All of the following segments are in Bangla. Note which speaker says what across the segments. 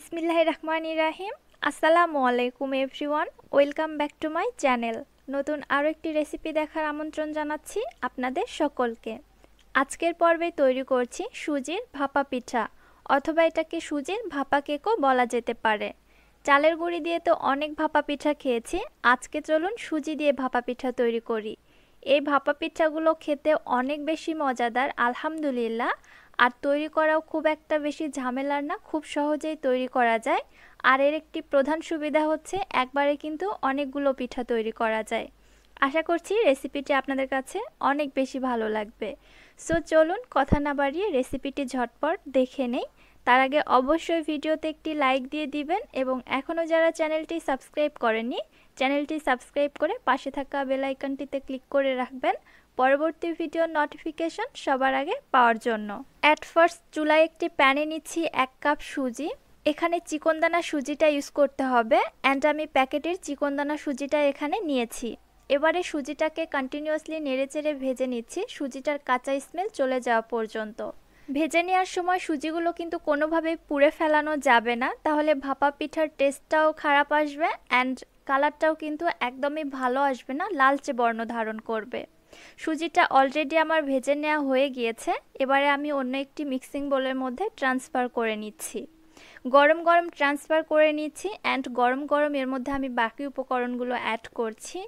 Speaker 1: বিসমিল্লাহ রহমান ইরাহিম আসসালামু আলাইকুম everyone welcome back to my channel নতুন আরও একটি রেসিপি দেখার আমন্ত্রণ জানাচ্ছি আপনাদের সকলকে আজকের পর্বে তৈরি করছি সুজির ভাপা পিঠা অথবা এটাকে সুজির ভাপা কেকও বলা যেতে পারে চালের গুঁড়ি দিয়ে তো অনেক ভাপা পিঠা খেয়েছি আজকে চলুন সুজি দিয়ে ভাপা পিঠা তৈরি করি এই ভাপা পিঠাগুলো খেতে অনেক বেশি মজাদার আলহামদুলিল্লাহ আর তৈরি করাও খুব একটা বেশি ঝামেলার না খুব সহজেই তৈরি করা যায় আর এর একটি প্রধান সুবিধা হচ্ছে একবারে কিন্তু অনেকগুলো পিঠা তৈরি করা যায় আশা করছি রেসিপিটি আপনাদের কাছে অনেক বেশি ভালো লাগবে সো চলুন কথা না বাড়িয়ে রেসিপিটি ঝটপট দেখে নেই তার আগে অবশ্যই ভিডিওতে একটি লাইক দিয়ে দিবেন এবং এখনও যারা চ্যানেলটি সাবস্ক্রাইব করেননি চ্যানেলটি সাবস্ক্রাইব করে পাশে থাকা বেলাইকনটিতে ক্লিক করে রাখবেন পরবর্তী ভিডিও নোটিফিকেশন সবার আগে পাওয়ার জন্য অ্যাট ফার্স্ট চুলায় একটি প্যানে নিচ্ছি এক কাপ সুজি এখানে চিকনদানা সুজিটা ইউজ করতে হবে অ্যান্ড আমি প্যাকেটের চিকনদানা সুজিটা এখানে নিয়েছি এবারে সুজিটাকে কন্টিনিউয়াসলি নেড়েচেড়ে ভেজে নিচ্ছি সুজিটার কাঁচা স্মেল চলে যাওয়া পর্যন্ত ভেজে নেওয়ার সময় সুজিগুলো কিন্তু কোনোভাবেই পুড়ে ফেলানো যাবে না তাহলে ভাপা পিঠার টেস্টটাও খারাপ আসবে অ্যান্ড কালারটাও কিন্তু একদমই ভালো আসবে না লালচে বর্ণ ধারণ করবে সুজিটা অলরেডি আমার ভেজে নেওয়া হয়ে গিয়েছে এবারে আমি অন্য একটি মিক্সিং বোলের মধ্যে ট্রান্সফার করে নিচ্ছি গরম গরম ট্রান্সফার করে নিচ্ছি অ্যান্ড গরম গরম এর মধ্যে আমি বাকি উপকরণগুলো অ্যাড করছি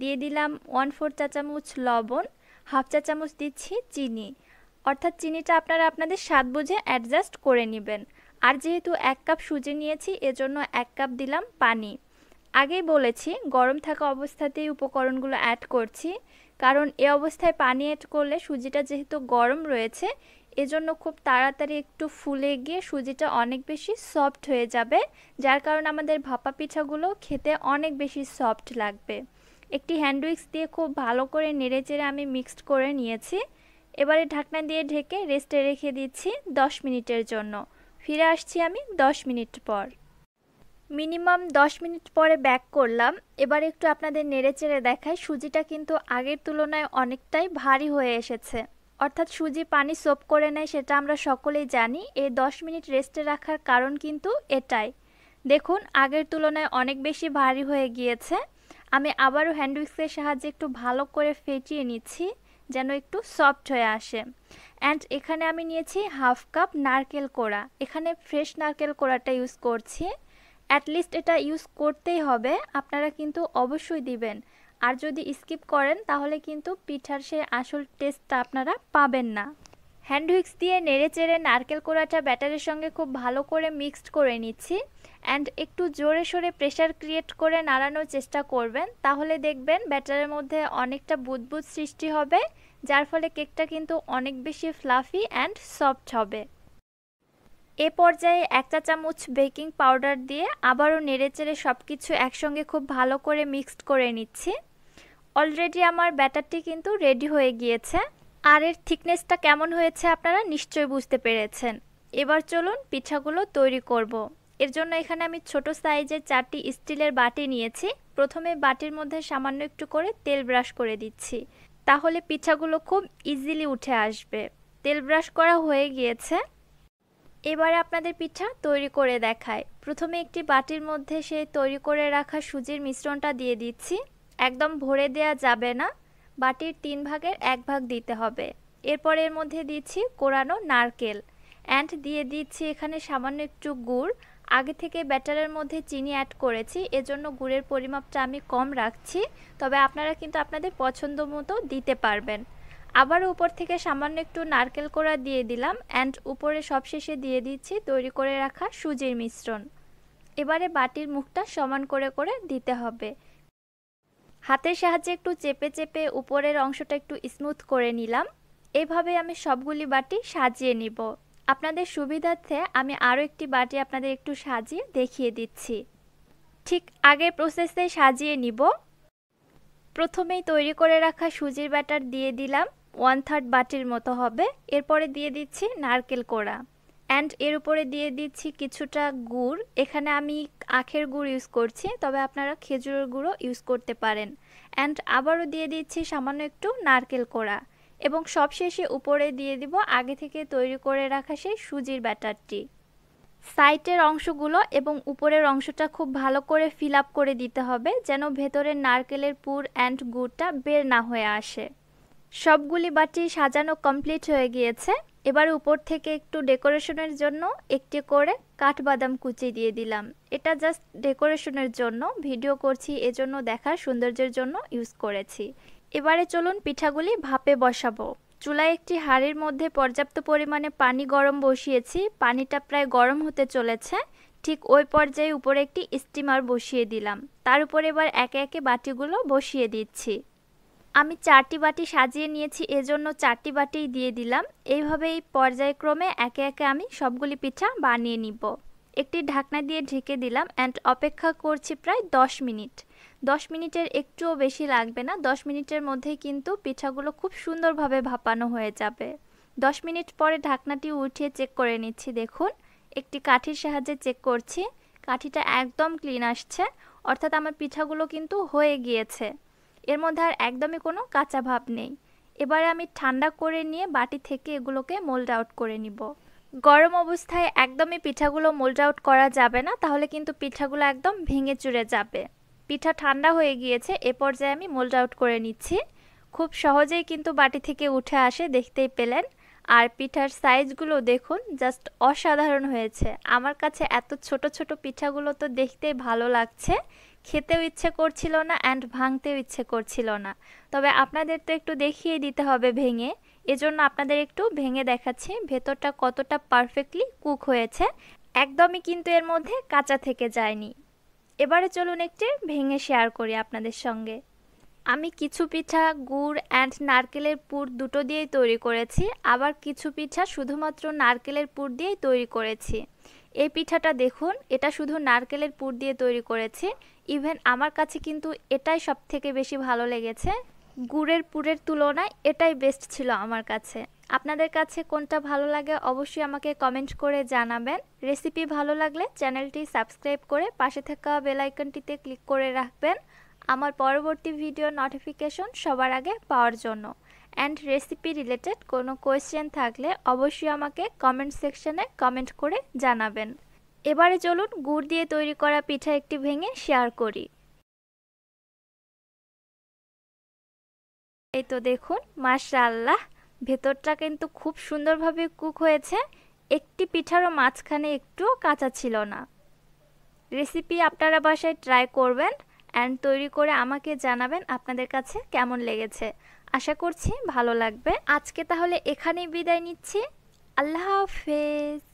Speaker 1: দিয়ে দিলাম ওয়ান ফোর চা চামচ লবণ হাফ চা চামচ দিচ্ছি চিনি অর্থাৎ চিনিটা আপনারা আপনাদের স্বাদ বুঝে অ্যাডজাস্ট করে নেবেন আর যেহেতু এক কাপ সুজি নিয়েছি এজন্য এক কাপ দিলাম পানি আগেই বলেছি গরম থাকা অবস্থাতেই উপকরণগুলো অ্যাড করছি কারণ এ অবস্থায় পানি অ্যাড করলে সুজিটা যেহেতু গরম রয়েছে এজন্য খুব তাড়াতাড়ি একটু ফুলে গিয়ে সুজিটা অনেক বেশি সফট হয়ে যাবে যার কারণে আমাদের ভাপা পিঠাগুলো খেতে অনেক বেশি সফট লাগবে একটি হ্যান্ডউইক্স দিয়ে খুব ভালো করে নেড়েচেড়ে আমি মিক্সড করে নিয়েছি এবারে ঢাকনা দিয়ে ঢেকে রেস্টে রেখে দিচ্ছি দশ মিনিটের জন্য ফিরে আসছি আমি দশ মিনিট পর মিনিমাম 10 মিনিট পরে ব্যাক করলাম এবার একটু আপনাদের নেড়েচেড়ে দেখাই সুজিটা কিন্তু আগের তুলনায় অনেকটাই ভারী হয়ে এসেছে অর্থাৎ সুজি পানি সোপ করে নেয় সেটা আমরা সকলেই জানি এই 10 মিনিট রেস্টে রাখার কারণ কিন্তু এটাই দেখুন আগের তুলনায় অনেক বেশি ভারী হয়ে গিয়েছে আমি আবারও হ্যান্ড উইক্সের সাহায্যে একটু ভালো করে ফেটিয়ে নিচ্ছি যেন একটু সফট হয়ে আসে অ্যান্ড এখানে আমি নিয়েছি হাফ কাপ নারকেল কোড়া এখানে ফ্রেশ নারকেল কোড়াটা ইউজ করছি অ্যাটলিস্ট এটা ইউজ করতেই হবে আপনারা কিন্তু অবশ্যই দিবেন আর যদি স্কিপ করেন তাহলে কিন্তু পিঠার সেই আসল টেস্টটা আপনারা পাবেন না হ্যান্ড হুইক্স দিয়ে নেড়ে চেড়ে নারকেল কোড়াটা ব্যাটারের সঙ্গে খুব ভালো করে মিক্সড করে নিচ্ছি অ্যান্ড একটু জোরে সোরে প্রেশার ক্রিয়েট করে নাড়ানোর চেষ্টা করবেন তাহলে দেখবেন ব্যাটারের মধ্যে অনেকটা বুদবুদ সৃষ্টি হবে যার ফলে কেকটা কিন্তু অনেক বেশি ফ্লাফি অ্যান্ড সফট হবে এ পর্যায়ে এক চা চামচ বেকিং পাউডার দিয়ে আবারও নেড়েচেড়ে সব কিছু একসঙ্গে খুব ভালো করে মিক্সড করে নিচ্ছি অলরেডি আমার ব্যাটারটি কিন্তু রেডি হয়ে গিয়েছে আর এর থিকনেসটা কেমন হয়েছে আপনারা নিশ্চয়ই বুঝতে পেরেছেন এবার চলুন পিঠাগুলো তৈরি করব। এর জন্য এখানে আমি ছোট সাইজের চারটি স্টিলের বাটি নিয়েছি প্রথমে বাটির মধ্যে সামান্য একটু করে তেল ব্রাশ করে দিচ্ছি তাহলে পিঠাগুলো খুব ইজিলি উঠে আসবে তেল ব্রাশ করা হয়ে গিয়েছে এবারে আপনাদের পিঠা তৈরি করে দেখায় প্রথমে একটি বাটির মধ্যে সেই তৈরি করে রাখা সুজির মিশ্রণটা দিয়ে দিচ্ছি একদম ভরে দেয়া যাবে না বাটির তিন ভাগের এক ভাগ দিতে হবে এরপর এর মধ্যে দিচ্ছি কোরানো নারকেল অ্যান্ড দিয়ে দিচ্ছি এখানে সামান্য একটু গুড় আগে থেকে ব্যাটারের মধ্যে চিনি অ্যাড করেছি এজন্য গুড়ের পরিমাপটা আমি কম রাখছি তবে আপনারা কিন্তু আপনাদের পছন্দ মতো দিতে পারবেন আবার উপর থেকে সামান্য একটু নারকেল কোড়া দিয়ে দিলাম অ্যান্ড উপরে সবশেষে দিয়ে দিচ্ছি তৈরি করে রাখা সুজির মিশ্রণ এবারে বাটির মুখটা সমান করে করে দিতে হবে হাতের সাহায্যে একটু চেপে চেপে উপরের অংশটা একটু স্মুথ করে নিলাম এভাবে আমি সবগুলি বাটি সাজিয়ে নিব আপনাদের সুবিধার্থে আমি আরও একটি বাটি আপনাদের একটু সাজিয়ে দেখিয়ে দিচ্ছি ঠিক আগের প্রসেসে সাজিয়ে নিব প্রথমেই তৈরি করে রাখা সুজির ব্যাটার দিয়ে দিলাম ওয়ান থার্ড বাটির মতো হবে এরপরে দিয়ে দিচ্ছি নারকেল কোড়া অ্যান্ড এর উপরে দিয়ে দিচ্ছি কিছুটা গুড় এখানে আমি আখের গুড় ইউজ করছি তবে আপনারা খেজুরের গুঁড়ো ইউজ করতে পারেন অ্যান্ড আবারও দিয়ে দিচ্ছি সামান্য একটু নারকেল কোড়া এবং সবশেষে উপরে দিয়ে দিব আগে থেকে তৈরি করে রাখা সেই সুজির ব্যাটারটি সাইটের অংশগুলো এবং উপরের অংশটা খুব ভালো করে ফিল করে দিতে হবে যেন ভেতরের নারকেলের পুর অ্যান্ড গুড়টা বের না হয়ে আসে সবগুলি বাটি সাজানো কমপ্লিট হয়ে গিয়েছে এবার উপর থেকে একটু ডেকোরেশনের জন্য একটি করে কাঠবাদাম কুচি দিয়ে দিলাম এটা জাস্ট ডেকোরেশনের জন্য ভিডিও করছি এজন্য দেখা সৌন্দর্যের জন্য ইউজ করেছি এবারে চলুন পিঠাগুলি ভাপে বসাবো চুলায় একটি হাড়ির মধ্যে পর্যাপ্ত পরিমাণে পানি গরম বসিয়েছি পানিটা প্রায় গরম হতে চলেছে ঠিক ওই পর্যায়ে উপরে একটি স্টিমার বসিয়ে দিলাম তার উপরে এবার একে একে বাটিগুলো বসিয়ে দিচ্ছি আমি চারটি বাটি সাজিয়ে নিয়েছি এজন্য চারটি বাটিই দিয়ে দিলাম এইভাবেই পর্যায়ক্রমে একে একে আমি সবগুলি পিঠা বানিয়ে নিব একটি ঢাকনা দিয়ে ঢেকে দিলাম অ্যান্ড অপেক্ষা করছি প্রায় 10 মিনিট 10 মিনিটের একটুও বেশি লাগবে না 10 মিনিটের মধ্যেই কিন্তু পিঠাগুলো খুব সুন্দরভাবে ভাপানো হয়ে যাবে 10 মিনিট পরে ঢাকনাটি উঠিয়ে চেক করে নিচ্ছি দেখুন একটি কাঠির সাহায্যে চেক করছি কাঠিটা একদম ক্লিন আসছে অর্থাৎ আমার পিঠাগুলো কিন্তু হয়ে গিয়েছে এর মধ্যে আর একদমই কোনো কাঁচা ভাব নেই এবারে আমি ঠান্ডা করে নিয়ে বাটি থেকে এগুলোকে মোল্ড আউট করে নিব গরম অবস্থায় একদমই পিঠাগুলো মোল্ড আউট করা যাবে না তাহলে কিন্তু পিঠাগুলো একদম ভেঙে চুরে যাবে পিঠা ঠান্ডা হয়ে গিয়েছে এ পর্যায়ে আমি মোল্ড আউট করে নিচ্ছি খুব সহজেই কিন্তু বাটি থেকে উঠে আসে দেখতেই পেলেন আর পিঠার সাইজগুলো দেখুন জাস্ট অসাধারণ হয়েছে আমার কাছে এত ছোট ছোট পিঠাগুলো তো দেখতেই ভালো লাগছে খেতেও ইচ্ছে করছিল না অ্যান্ড ভাঙতেও ইচ্ছে করছিল না তবে আপনাদের তো একটু দেখিয়ে দিতে হবে ভেঙে এজন্য আপনাদের একটু ভেঙে দেখাচ্ছি ভেতরটা কতটা পারফেক্টলি কুক হয়েছে একদমই কিন্তু এর মধ্যে কাঁচা থেকে যায়নি এবারে চলুন একটি ভেঙে শেয়ার করি আপনাদের সঙ্গে আমি কিছু পিঠা গুড় অ্যান্ড নারকেলের পুর দুটো দিয়েই তৈরি করেছি আবার কিছু পিঠা শুধুমাত্র নারকেলের পুর দিয়েই তৈরি করেছি এই পিঠাটা দেখুন এটা শুধু নারকেলের পুর দিয়ে তৈরি করেছি ইভেন আমার কাছে কিন্তু এটাই সব থেকে বেশি ভালো লেগেছে গুড়ের পুরের তুলনায় এটাই বেস্ট ছিল আমার কাছে আপনাদের কাছে কোনটা ভালো লাগে অবশ্যই আমাকে কমেন্ট করে জানাবেন রেসিপি ভালো লাগলে চ্যানেলটি সাবস্ক্রাইব করে পাশে থাকা বেলাইকনটিতে ক্লিক করে রাখবেন আমার পরবর্তী ভিডিও নোটিফিকেশন সবার আগে পাওয়ার জন্য অ্যান্ড রেসিপি রিলেটেড কোনো কোয়েশ্চেন থাকলে অবশ্যই আমাকে কমেন্ট সেকশনে কমেন্ট করে জানাবেন এবারে চলুন গুড় দিয়ে তৈরি করা পিঠা একটি ভেঙে শেয়ার করি এই তো দেখুন মাশাআল্লাহ ভেতরটা কিন্তু খুব সুন্দরভাবে কুক হয়েছে একটি পিঠারও মাঝখানে একটুও কাঁচা ছিল না রেসিপি আপনারা বাসায় ট্রাই করবেন অ্যান্ড তৈরি করে আমাকে জানাবেন আপনাদের কাছে কেমন লেগেছে আশা করছি ভালো লাগবে আজকে তাহলে এখানেই বিদায় নিচ্ছি আল্লাহ হাফেজ